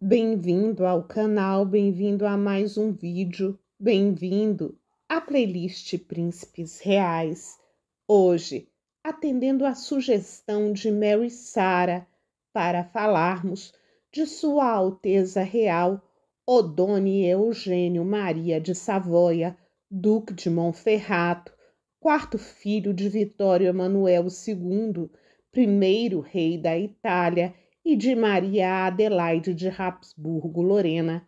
Bem-vindo ao canal, bem-vindo a mais um vídeo, bem-vindo à playlist Príncipes Reais. Hoje, atendendo à sugestão de Mary Sara para falarmos de Sua Alteza Real Odone Eugênio Maria de Savoia, Duque de Monferrato, quarto filho de Vitório Emanuel II, primeiro rei da Itália e de Maria Adelaide de Habsburgo-Lorena,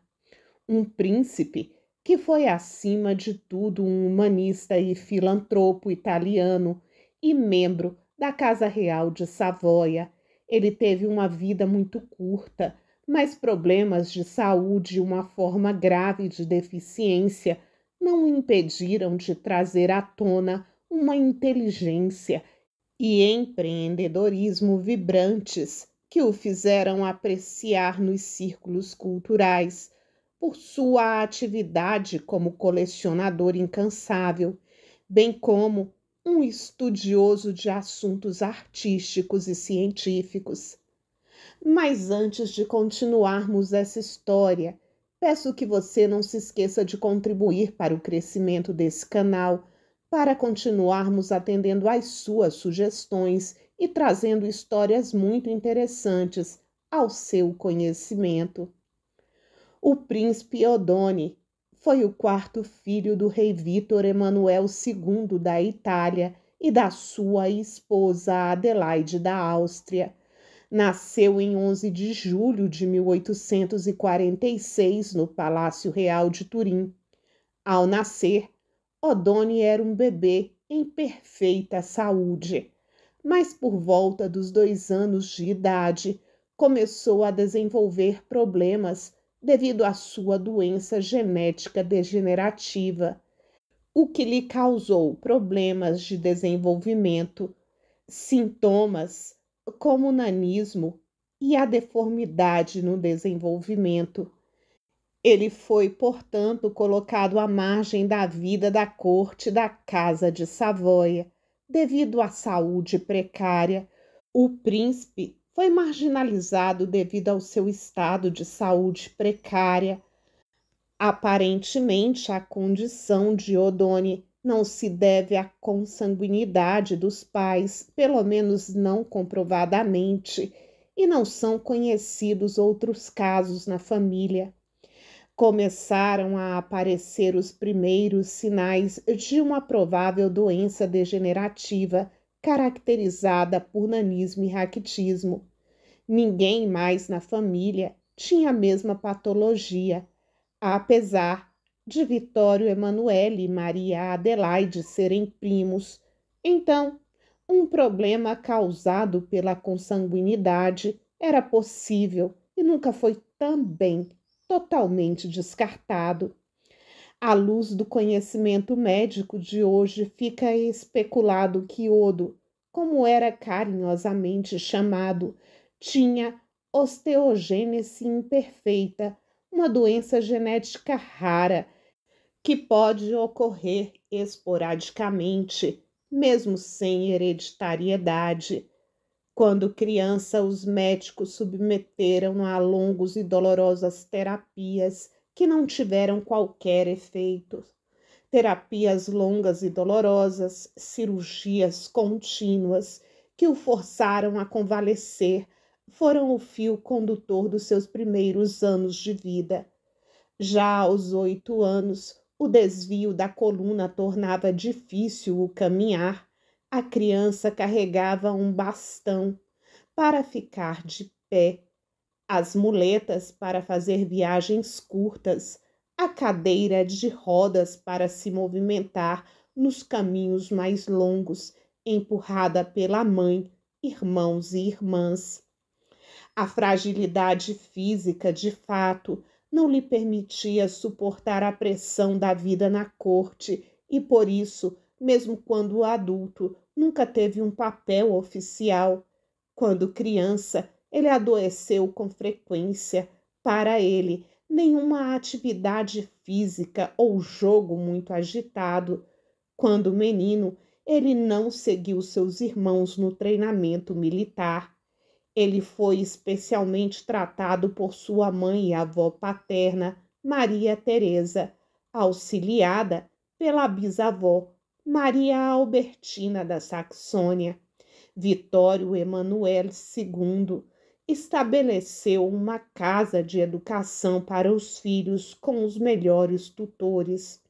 um príncipe que foi acima de tudo um humanista e filantropo italiano e membro da Casa Real de Savoia. Ele teve uma vida muito curta, mas problemas de saúde e uma forma grave de deficiência não o impediram de trazer à tona uma inteligência e empreendedorismo vibrantes que o fizeram apreciar nos círculos culturais por sua atividade como colecionador incansável, bem como um estudioso de assuntos artísticos e científicos. Mas antes de continuarmos essa história, peço que você não se esqueça de contribuir para o crescimento desse canal, para continuarmos atendendo às suas sugestões e trazendo histórias muito interessantes ao seu conhecimento. O príncipe Odone foi o quarto filho do rei Vítor Emanuel II da Itália e da sua esposa Adelaide da Áustria. Nasceu em 11 de julho de 1846 no Palácio Real de Turim. Ao nascer, Odone era um bebê em perfeita saúde mas por volta dos dois anos de idade começou a desenvolver problemas devido à sua doença genética degenerativa, o que lhe causou problemas de desenvolvimento, sintomas como o nanismo e a deformidade no desenvolvimento. Ele foi, portanto, colocado à margem da vida da corte da Casa de Savoia Devido à saúde precária, o príncipe foi marginalizado devido ao seu estado de saúde precária. Aparentemente, a condição de Odone não se deve à consanguinidade dos pais, pelo menos não comprovadamente, e não são conhecidos outros casos na família começaram a aparecer os primeiros sinais de uma provável doença degenerativa caracterizada por nanismo e raquitismo. Ninguém mais na família tinha a mesma patologia, apesar de Vitório Emanuele e Maria Adelaide serem primos. Então, um problema causado pela consanguinidade era possível e nunca foi tão bem totalmente descartado. À luz do conhecimento médico de hoje, fica especulado que Odo, como era carinhosamente chamado, tinha osteogênese imperfeita, uma doença genética rara que pode ocorrer esporadicamente, mesmo sem hereditariedade. Quando criança, os médicos submeteram a longos e dolorosas terapias que não tiveram qualquer efeito. Terapias longas e dolorosas, cirurgias contínuas que o forçaram a convalescer, foram o fio condutor dos seus primeiros anos de vida. Já aos oito anos, o desvio da coluna tornava difícil o caminhar a criança carregava um bastão para ficar de pé, as muletas para fazer viagens curtas, a cadeira de rodas para se movimentar nos caminhos mais longos, empurrada pela mãe, irmãos e irmãs. A fragilidade física, de fato, não lhe permitia suportar a pressão da vida na corte e, por isso, mesmo quando adulto, nunca teve um papel oficial. Quando criança, ele adoeceu com frequência. Para ele, nenhuma atividade física ou jogo muito agitado. Quando menino, ele não seguiu seus irmãos no treinamento militar. Ele foi especialmente tratado por sua mãe e avó paterna, Maria Teresa, auxiliada pela bisavó Maria Albertina da Saxônia, Vitório Emanuel II, estabeleceu uma casa de educação para os filhos com os melhores tutores.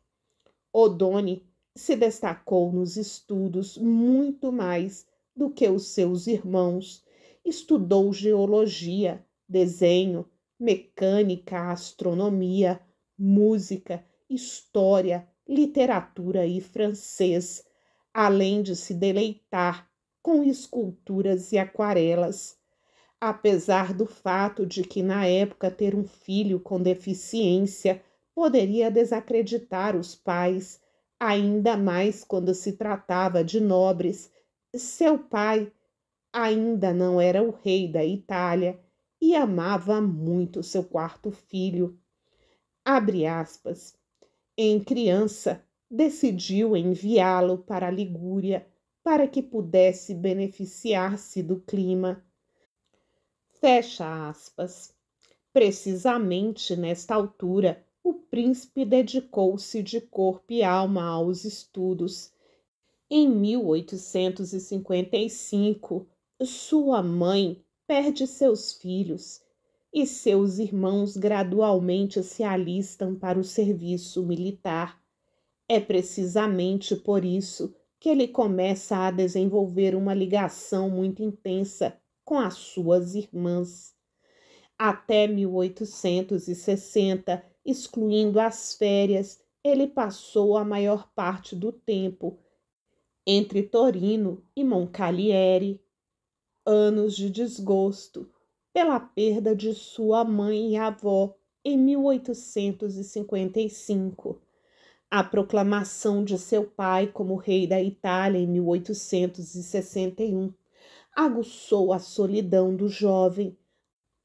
Odone se destacou nos estudos muito mais do que os seus irmãos. Estudou geologia, desenho, mecânica, astronomia, música, história, literatura e francês, além de se deleitar com esculturas e aquarelas. Apesar do fato de que, na época, ter um filho com deficiência poderia desacreditar os pais, ainda mais quando se tratava de nobres, seu pai ainda não era o rei da Itália e amava muito seu quarto filho. Abre aspas. Em criança, decidiu enviá-lo para a Ligúria para que pudesse beneficiar-se do clima. Fecha aspas. Precisamente nesta altura, o príncipe dedicou-se de corpo e alma aos estudos. Em 1855, sua mãe perde seus filhos e seus irmãos gradualmente se alistam para o serviço militar. É precisamente por isso que ele começa a desenvolver uma ligação muito intensa com as suas irmãs. Até 1860, excluindo as férias, ele passou a maior parte do tempo entre Torino e Moncalieri. Anos de desgosto, pela perda de sua mãe e avó em 1855. A proclamação de seu pai como rei da Itália em 1861 aguçou a solidão do jovem,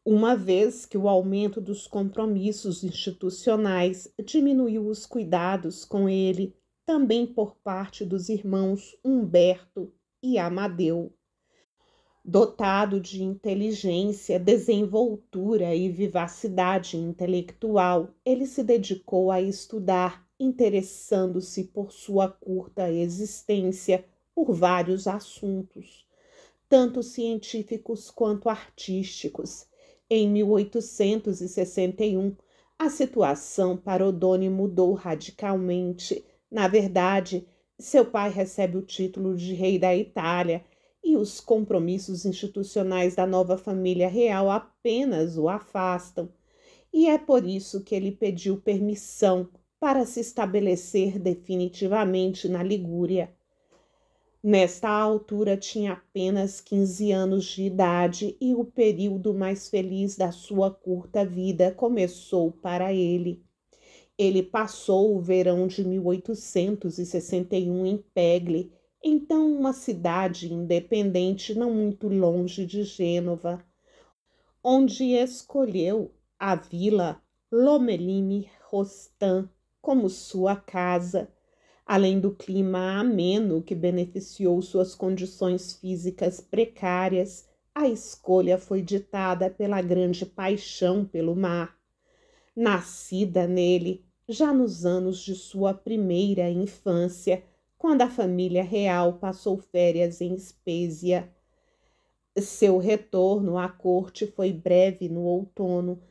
uma vez que o aumento dos compromissos institucionais diminuiu os cuidados com ele, também por parte dos irmãos Humberto e Amadeu dotado de inteligência, desenvoltura e vivacidade intelectual, ele se dedicou a estudar, interessando-se por sua curta existência por vários assuntos, tanto científicos quanto artísticos. Em 1861, a situação para Odone mudou radicalmente. Na verdade, seu pai recebe o título de rei da Itália e os compromissos institucionais da nova família real apenas o afastam, e é por isso que ele pediu permissão para se estabelecer definitivamente na Ligúria. Nesta altura tinha apenas 15 anos de idade e o período mais feliz da sua curta vida começou para ele. Ele passou o verão de 1861 em Pegli então, uma cidade independente não muito longe de Gênova, onde escolheu a vila Lomelini Rostan como sua casa, além do clima ameno que beneficiou suas condições físicas precárias. A escolha foi ditada pela grande paixão pelo mar. Nascida nele já nos anos de sua primeira infância, quando a família real passou férias em Espésia. seu retorno à corte foi breve no outono,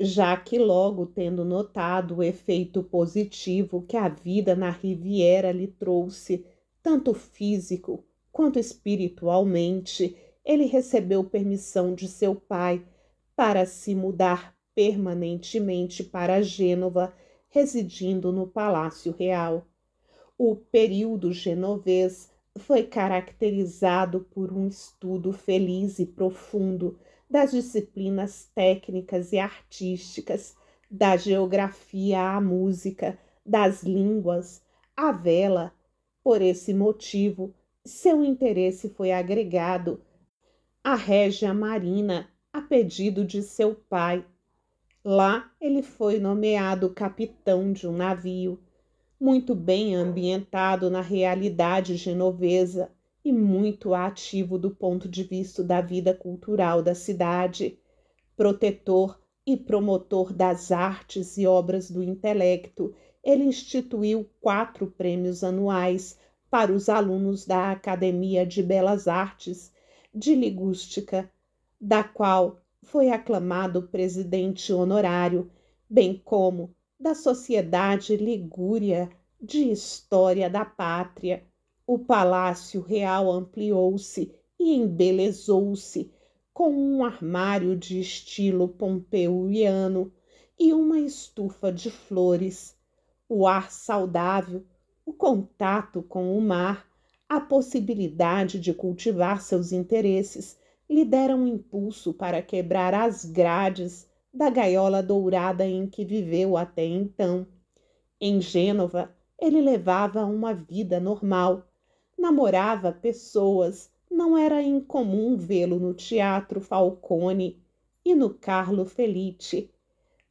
já que logo tendo notado o efeito positivo que a vida na Riviera lhe trouxe, tanto físico quanto espiritualmente, ele recebeu permissão de seu pai para se mudar permanentemente para Gênova, residindo no Palácio Real. O período genovês foi caracterizado por um estudo feliz e profundo das disciplinas técnicas e artísticas, da geografia à música, das línguas à vela. Por esse motivo, seu interesse foi agregado à Régia Marina a pedido de seu pai. Lá ele foi nomeado capitão de um navio muito bem ambientado na realidade genovesa e muito ativo do ponto de vista da vida cultural da cidade, protetor e promotor das artes e obras do intelecto, ele instituiu quatro prêmios anuais para os alunos da Academia de Belas Artes de Ligústica, da qual foi aclamado presidente honorário, bem como da Sociedade Ligúria de História da Pátria. O Palácio Real ampliou-se e embelezou-se com um armário de estilo pompeuiano e uma estufa de flores. O ar saudável, o contato com o mar, a possibilidade de cultivar seus interesses lhe deram um impulso para quebrar as grades da gaiola dourada em que viveu até então. Em Gênova, ele levava uma vida normal, namorava pessoas, não era incomum vê-lo no Teatro Falcone e no Carlo Felice.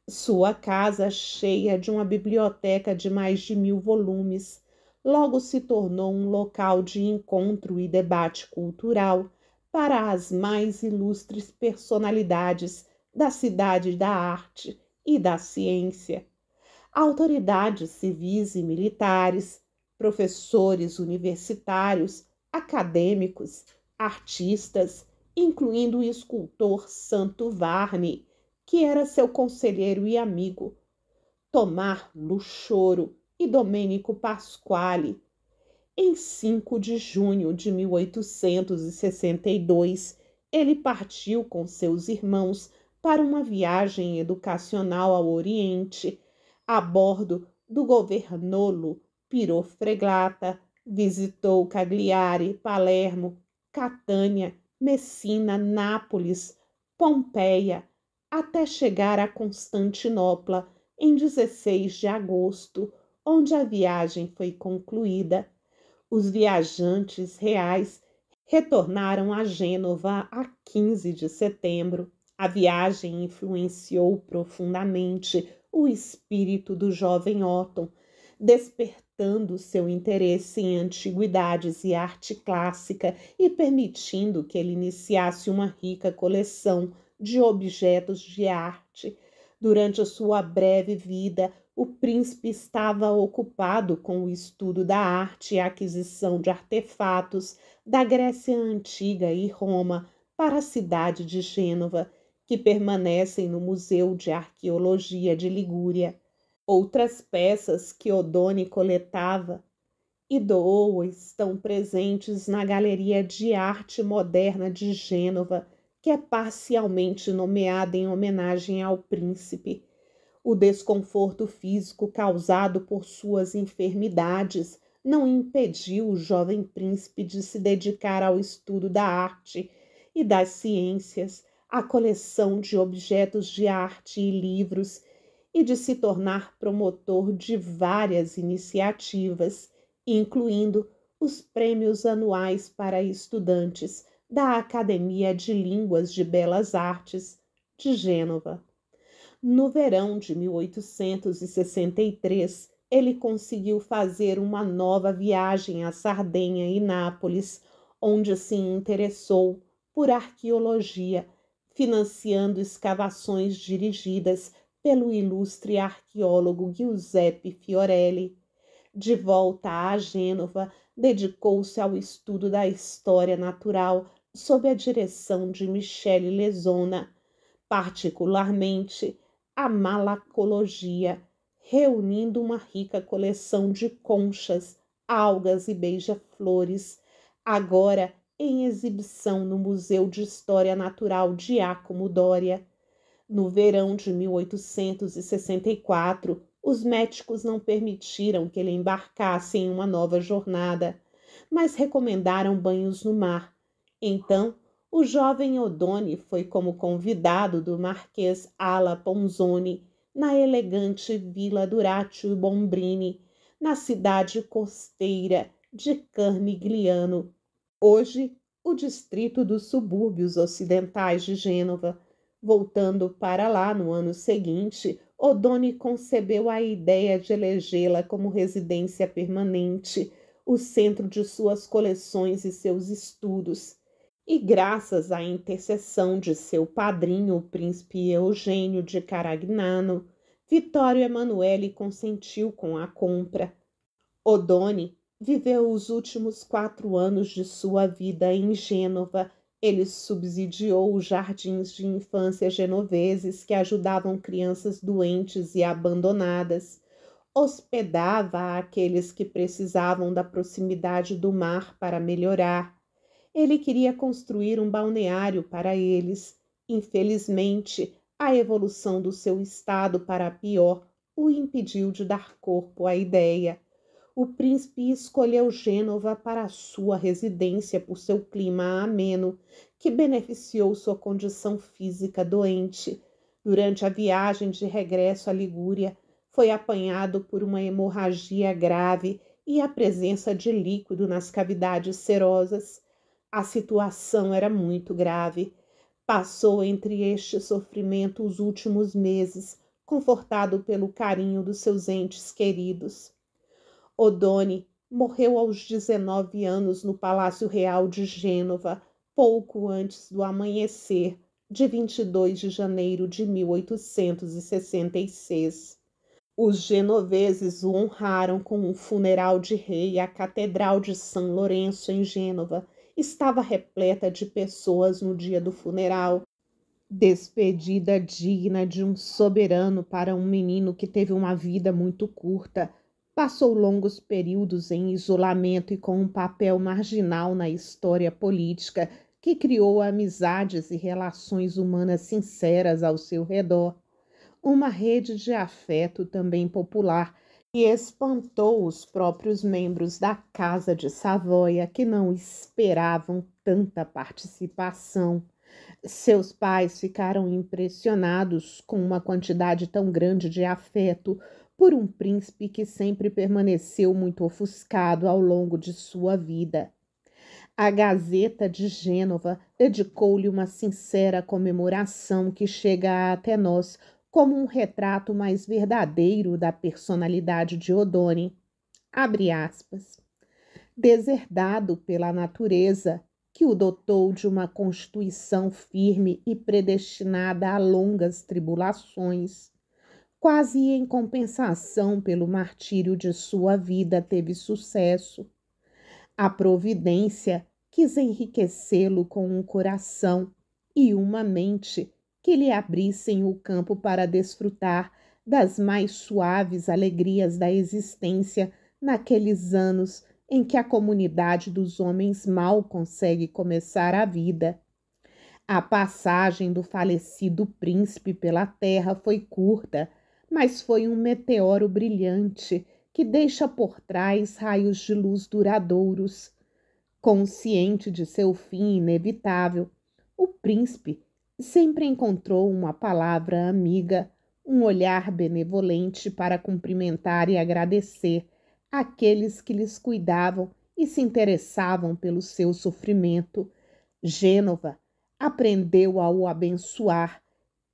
Sua casa, cheia de uma biblioteca de mais de mil volumes, logo se tornou um local de encontro e debate cultural para as mais ilustres personalidades da cidade da arte e da ciência, autoridades civis e militares, professores universitários, acadêmicos, artistas, incluindo o escultor Santo Varney, que era seu conselheiro e amigo, Tomar Luchoro e Domênico Pasquale. Em 5 de junho de 1862, ele partiu com seus irmãos para uma viagem educacional ao Oriente, a bordo do Governolo Pirofreglata visitou Cagliari, Palermo, Catânia, Messina, Nápoles, Pompeia, até chegar a Constantinopla em 16 de agosto, onde a viagem foi concluída. Os viajantes reais retornaram a Gênova a 15 de setembro. A viagem influenciou profundamente o espírito do jovem Otton, despertando seu interesse em antiguidades e arte clássica e permitindo que ele iniciasse uma rica coleção de objetos de arte. Durante sua breve vida, o príncipe estava ocupado com o estudo da arte e a aquisição de artefatos da Grécia Antiga e Roma para a cidade de Gênova que permanecem no Museu de Arqueologia de Ligúria, outras peças que Odone coletava e doou estão presentes na Galeria de Arte Moderna de Gênova, que é parcialmente nomeada em homenagem ao príncipe. O desconforto físico causado por suas enfermidades não impediu o jovem príncipe de se dedicar ao estudo da arte e das ciências a coleção de objetos de arte e livros e de se tornar promotor de várias iniciativas, incluindo os prêmios anuais para estudantes da Academia de Línguas de Belas Artes de Gênova. No verão de 1863, ele conseguiu fazer uma nova viagem à Sardenha e Nápoles, onde se interessou por arqueologia financiando escavações dirigidas pelo ilustre arqueólogo Giuseppe Fiorelli. De volta a Gênova, dedicou-se ao estudo da história natural sob a direção de Michele Lesona, particularmente a malacologia, reunindo uma rica coleção de conchas, algas e beija-flores, agora em exibição no Museu de História Natural Diácono Dória. No verão de 1864, os médicos não permitiram que ele embarcasse em uma nova jornada, mas recomendaram banhos no mar. Então, o jovem Odoni foi como convidado do Marquês Ala Ponzoni na elegante Vila Duratio Bombrini, na cidade costeira de Carmigliano, Hoje, o distrito dos subúrbios ocidentais de Gênova. Voltando para lá no ano seguinte, Odoni concebeu a ideia de elegê-la como residência permanente, o centro de suas coleções e seus estudos. E graças à intercessão de seu padrinho, o príncipe Eugênio de Caragnano, Vittorio Emanuele consentiu com a compra. Odoni viveu os últimos quatro anos de sua vida em Gênova. Ele subsidiou os jardins de infância genoveses que ajudavam crianças doentes e abandonadas. Hospedava aqueles que precisavam da proximidade do mar para melhorar. Ele queria construir um balneário para eles. Infelizmente, a evolução do seu estado para pior o impediu de dar corpo à ideia o príncipe escolheu Gênova para sua residência por seu clima ameno, que beneficiou sua condição física doente. Durante a viagem de regresso à Ligúria, foi apanhado por uma hemorragia grave e a presença de líquido nas cavidades serosas. A situação era muito grave. Passou entre este sofrimento os últimos meses, confortado pelo carinho dos seus entes queridos Odone morreu aos 19 anos no Palácio Real de Gênova, pouco antes do amanhecer de 22 de janeiro de 1866. Os genoveses o honraram com um funeral de rei à Catedral de São Lourenço, em Gênova. Estava repleta de pessoas no dia do funeral. Despedida digna de um soberano para um menino que teve uma vida muito curta, Passou longos períodos em isolamento e com um papel marginal na história política, que criou amizades e relações humanas sinceras ao seu redor. Uma rede de afeto também popular que espantou os próprios membros da Casa de Savoia, que não esperavam tanta participação. Seus pais ficaram impressionados com uma quantidade tão grande de afeto, por um príncipe que sempre permaneceu muito ofuscado ao longo de sua vida. A Gazeta de Gênova dedicou-lhe uma sincera comemoração que chega até nós como um retrato mais verdadeiro da personalidade de Odone. Abre aspas. Deserdado pela natureza, que o dotou de uma constituição firme e predestinada a longas tribulações quase em compensação pelo martírio de sua vida, teve sucesso. A providência quis enriquecê-lo com um coração e uma mente que lhe abrissem o campo para desfrutar das mais suaves alegrias da existência naqueles anos em que a comunidade dos homens mal consegue começar a vida. A passagem do falecido príncipe pela terra foi curta, mas foi um meteoro brilhante que deixa por trás raios de luz duradouros. Consciente de seu fim inevitável, o príncipe sempre encontrou uma palavra amiga, um olhar benevolente para cumprimentar e agradecer aqueles que lhes cuidavam e se interessavam pelo seu sofrimento. Gênova aprendeu a o abençoar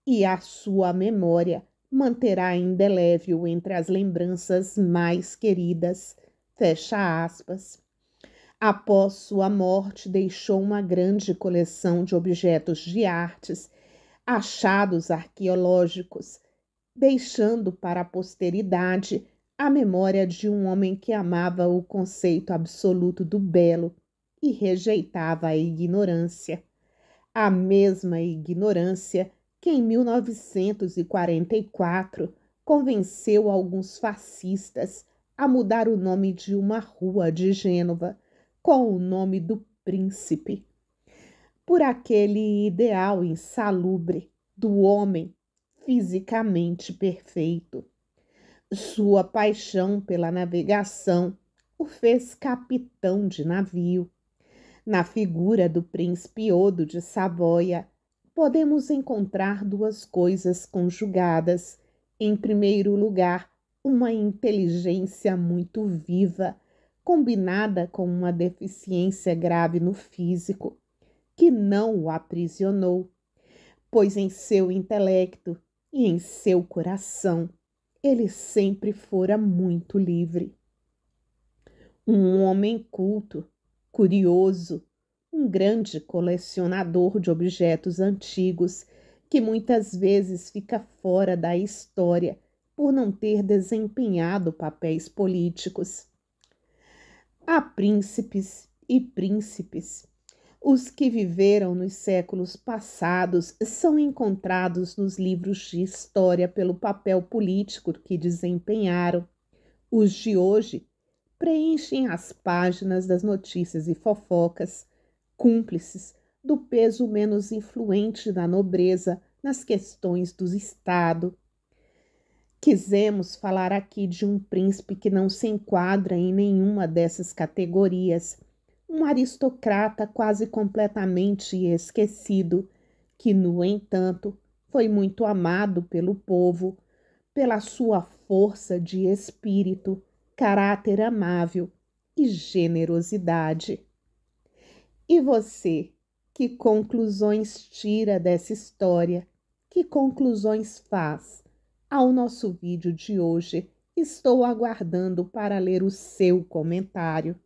e a sua memória manterá indelével entre as lembranças mais queridas. Fecha aspas. Após sua morte, deixou uma grande coleção de objetos de artes, achados arqueológicos, deixando para a posteridade a memória de um homem que amava o conceito absoluto do belo e rejeitava a ignorância. A mesma ignorância que em 1944 convenceu alguns fascistas a mudar o nome de uma rua de Gênova com o nome do príncipe, por aquele ideal insalubre do homem fisicamente perfeito. Sua paixão pela navegação o fez capitão de navio. Na figura do príncipe Odo de Savoia, podemos encontrar duas coisas conjugadas. Em primeiro lugar, uma inteligência muito viva, combinada com uma deficiência grave no físico, que não o aprisionou, pois em seu intelecto e em seu coração ele sempre fora muito livre. Um homem culto, curioso, um grande colecionador de objetos antigos que muitas vezes fica fora da história por não ter desempenhado papéis políticos. Há príncipes e príncipes. Os que viveram nos séculos passados são encontrados nos livros de história pelo papel político que desempenharam. Os de hoje preenchem as páginas das notícias e fofocas cúmplices do peso menos influente da nobreza nas questões do Estado. Quisemos falar aqui de um príncipe que não se enquadra em nenhuma dessas categorias, um aristocrata quase completamente esquecido, que, no entanto, foi muito amado pelo povo, pela sua força de espírito, caráter amável e generosidade. E você, que conclusões tira dessa história? Que conclusões faz? Ao nosso vídeo de hoje, estou aguardando para ler o seu comentário.